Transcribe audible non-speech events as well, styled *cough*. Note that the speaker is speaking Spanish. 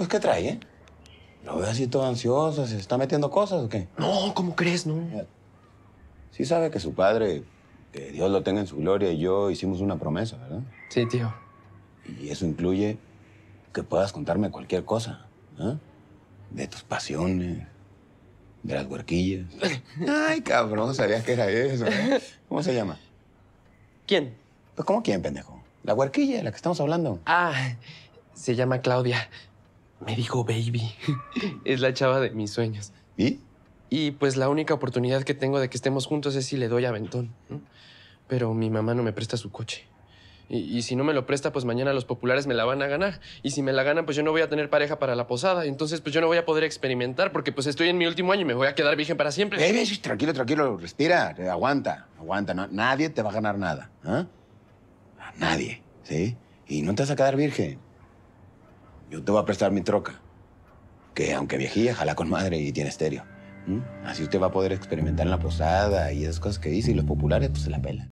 Pues, ¿qué trae, eh? Lo veo así todo ansioso, ¿se está metiendo cosas o qué? No, ¿cómo crees, no? Sí sabe que su padre, que Dios lo tenga en su gloria, y yo hicimos una promesa, ¿verdad? Sí, tío. Y eso incluye que puedas contarme cualquier cosa, ¿eh? De tus pasiones, de las huerquillas. *laughs* Ay, cabrón, sabías que era eso. ¿eh? ¿Cómo se llama? ¿Quién? Pues, ¿cómo quién, pendejo? La huerquilla, la que estamos hablando. Ah, se llama Claudia. Me dijo baby. *laughs* es la chava de mis sueños. ¿Y? Y pues la única oportunidad que tengo de que estemos juntos es si le doy aventón. Pero mi mamá no me presta su coche. Y, si no me lo presta, pues mañana los populares me la van a ganar. Y si me la ganan, pues yo no voy a tener pareja para la posada. Entonces, pues yo no voy a poder experimentar porque pues estoy en mi último año y me voy a quedar virgen para siempre. Eh, tranquilo, tranquilo, respira, aguanta, aguanta. nadie te va a ganar nada. ¿ah? A nadie, ¿sí? Y no te vas a quedar virgen. Yo te voy a prestar mi troca, que aunque viejía, jala con madre y tiene estéreo. ¿Mm? Así usted va a poder experimentar en la posada y esas cosas que dice, y los populares pues se la pelan.